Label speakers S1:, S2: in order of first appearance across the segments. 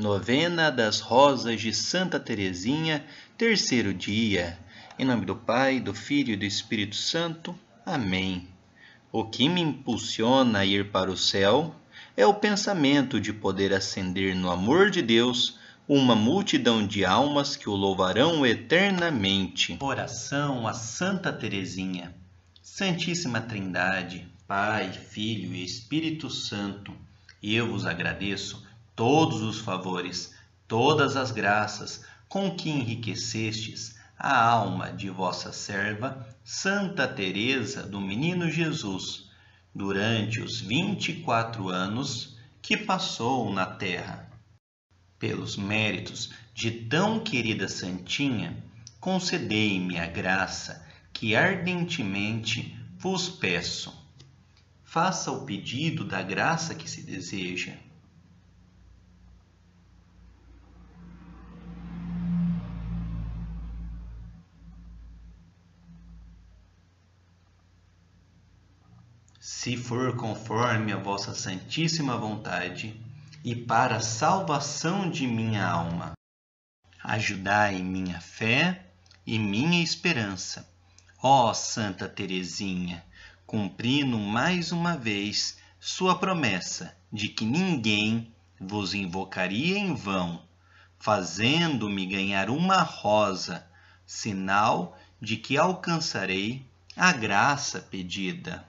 S1: Novena das Rosas de Santa Teresinha, terceiro dia. Em nome do Pai, do Filho e do Espírito Santo. Amém. O que me impulsiona a ir para o céu é o pensamento de poder acender no amor de Deus uma multidão de almas que o louvarão eternamente. Oração a Santa Teresinha. Santíssima Trindade, Pai, Filho e Espírito Santo, eu vos agradeço todos os favores, todas as graças, com que enriquecestes a alma de vossa serva, Santa Teresa do Menino Jesus, durante os vinte e quatro anos que passou na terra. Pelos méritos de tão querida Santinha, concedei-me a graça que ardentemente vos peço. Faça o pedido da graça que se deseja se for conforme a vossa santíssima vontade, e para a salvação de minha alma. Ajudai minha fé e minha esperança. Ó Santa Teresinha, cumprindo mais uma vez sua promessa de que ninguém vos invocaria em vão, fazendo-me ganhar uma rosa, sinal de que alcançarei a graça pedida.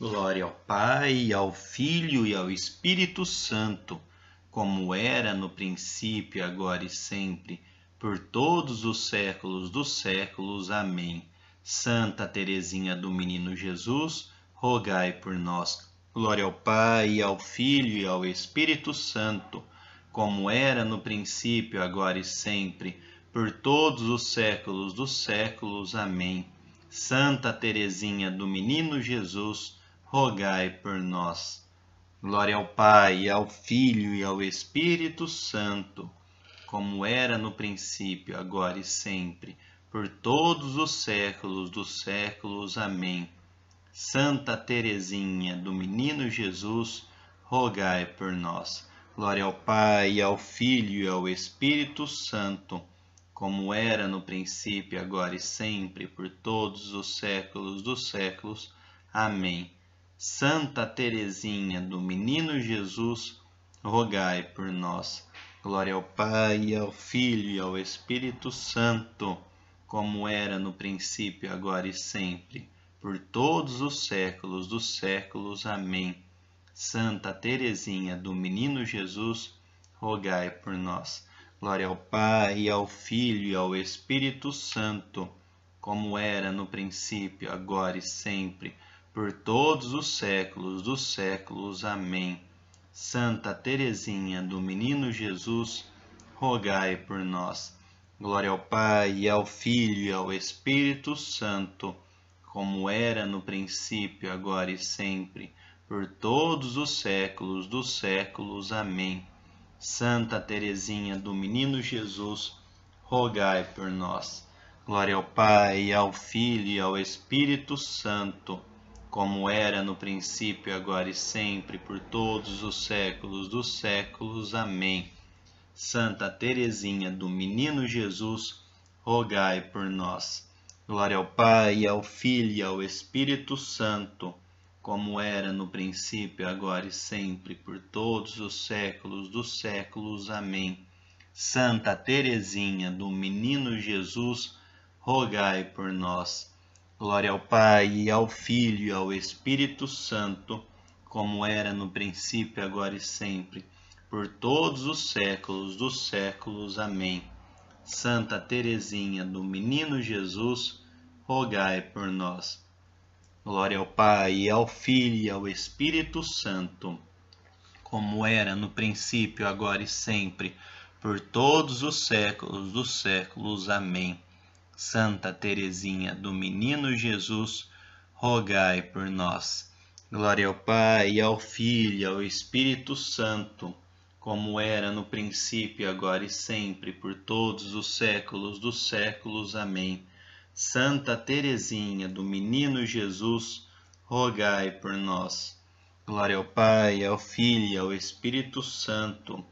S1: Glória ao Pai, ao Filho e ao Espírito Santo, como era no princípio, agora e sempre, por todos os séculos dos séculos. Amém. Santa Teresinha do Menino Jesus, rogai por nós. Glória ao Pai, ao Filho e ao Espírito Santo, como era no princípio, agora e sempre, por todos os séculos dos séculos. Amém. Santa Teresinha do Menino Jesus, rogai por nós. Glória ao Pai, ao Filho e ao Espírito Santo, como era no princípio, agora e sempre, por todos os séculos dos séculos. Amém. Santa Teresinha do Menino Jesus, rogai por nós. Glória ao Pai, ao Filho e ao Espírito Santo, como era no princípio, agora e sempre, por todos os séculos dos séculos. Amém. Santa Teresinha do Menino Jesus, rogai por nós. Glória ao Pai, ao Filho e ao Espírito Santo, como era no princípio, agora e sempre, por todos os séculos dos séculos. Amém. Santa Teresinha do Menino Jesus, rogai por nós. Glória ao Pai, ao Filho e ao Espírito Santo, como era no princípio, agora e sempre por todos os séculos dos séculos. Amém. Santa Teresinha do Menino Jesus, rogai por nós. Glória ao Pai, ao Filho e ao Espírito Santo, como era no princípio, agora e sempre, por todos os séculos dos séculos. Amém. Santa Teresinha do Menino Jesus, rogai por nós. Glória ao Pai, ao Filho e ao Espírito Santo como era no princípio, agora e sempre, por todos os séculos dos séculos. Amém. Santa Teresinha do Menino Jesus, rogai por nós. Glória ao Pai, ao Filho e ao Espírito Santo, como era no princípio, agora e sempre, por todos os séculos dos séculos. Amém. Santa Teresinha do Menino Jesus, rogai por nós. Glória ao Pai, ao Filho e ao Espírito Santo, como era no princípio, agora e sempre, por todos os séculos dos séculos. Amém. Santa Teresinha do Menino Jesus, rogai por nós. Glória ao Pai, ao Filho e ao Espírito Santo, como era no princípio, agora e sempre, por todos os séculos dos séculos. Amém. Santa Teresinha do Menino Jesus, rogai por nós. Glória ao Pai, ao Filho e ao Espírito Santo, como era no princípio, agora e sempre, por todos os séculos dos séculos. Amém. Santa Teresinha do Menino Jesus, rogai por nós. Glória ao Pai, ao Filho e ao Espírito Santo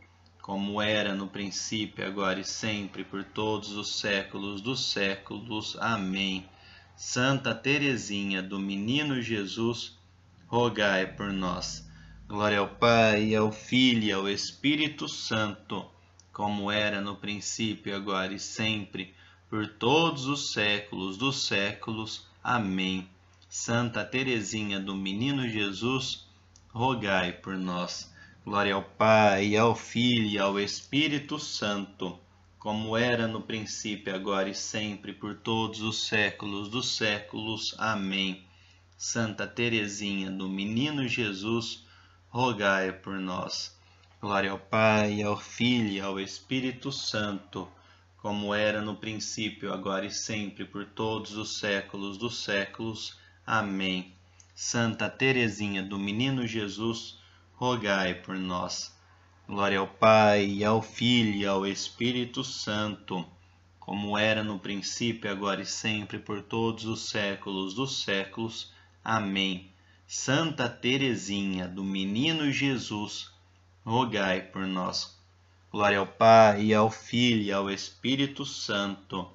S1: como era no princípio, agora e sempre, por todos os séculos dos séculos. Amém. Santa Teresinha do Menino Jesus, rogai por nós. Glória ao Pai, ao Filho e ao Espírito Santo, como era no princípio, agora e sempre, por todos os séculos dos séculos. Amém. Santa Teresinha do Menino Jesus, rogai por nós. Glória ao Pai, ao Filho e ao Espírito Santo, como era no princípio, agora e sempre, por todos os séculos dos séculos. Amém. Santa Teresinha do Menino Jesus, rogai por nós. Glória ao Pai, ao Filho e ao Espírito Santo, como era no princípio, agora e sempre, por todos os séculos dos séculos. Amém. Santa Teresinha do Menino Jesus, rogai rogai por nós. Glória ao Pai, ao Filho e ao Espírito Santo, como era no princípio, agora e sempre, por todos os séculos dos séculos. Amém. Santa Teresinha do Menino Jesus, rogai por nós. Glória ao Pai, ao Filho e ao Espírito Santo,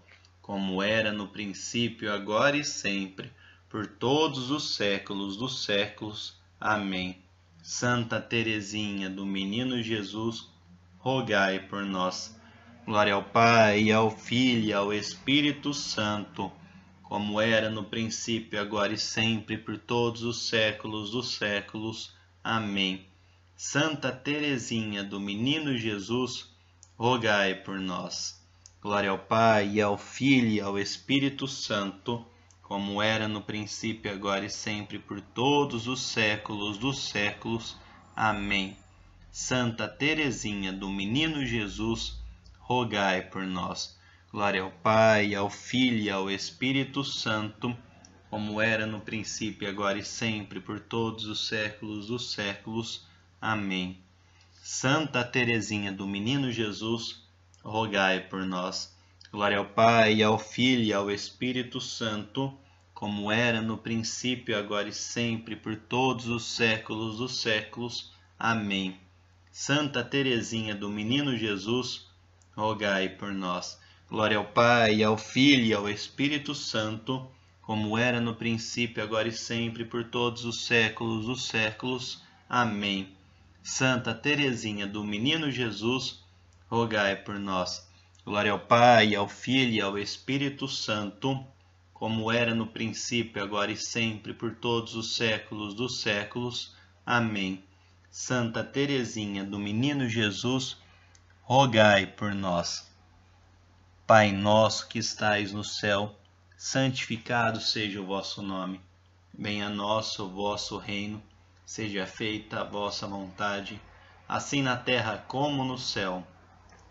S1: como era no princípio, agora e sempre, por todos os séculos dos séculos. Amém. Santa Teresinha do Menino Jesus, rogai por nós. Glória ao Pai, ao Filho e ao Espírito Santo, como era no princípio, agora e sempre, por todos os séculos dos séculos. Amém. Santa Teresinha do Menino Jesus, rogai por nós. Glória ao Pai, ao Filho e ao Espírito Santo como era no princípio, agora e sempre, por todos os séculos dos séculos. Amém. Santa Teresinha do Menino Jesus, rogai por nós. Glória ao Pai, ao Filho e ao Espírito Santo, como era no princípio, agora e sempre, por todos os séculos dos séculos. Amém. Santa Teresinha do Menino Jesus, rogai por nós. Glória ao Pai, ao Filho e ao Espírito Santo, como era no princípio, agora e sempre, por todos os séculos dos séculos. Amém. Santa Teresinha do Menino Jesus, rogai por nós. Glória ao Pai, ao Filho e ao Espírito Santo, como era no princípio, agora e sempre, por todos os séculos dos séculos. Amém. Santa Teresinha do Menino Jesus, rogai por nós. Glória ao Pai, ao Filho e ao Espírito Santo, como era no princípio, agora e sempre, por todos os séculos dos séculos. Amém. Santa Teresinha do Menino Jesus, rogai por nós. Pai nosso que estais no céu, santificado seja o vosso nome. Venha a nós o vosso reino, seja feita a vossa vontade, assim na terra como no céu.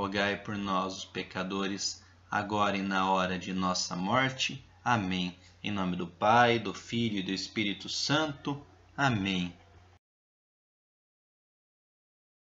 S1: rogai por nós, os pecadores, agora e na hora de nossa morte. Amém. Em nome do Pai, do Filho e do Espírito Santo. Amém.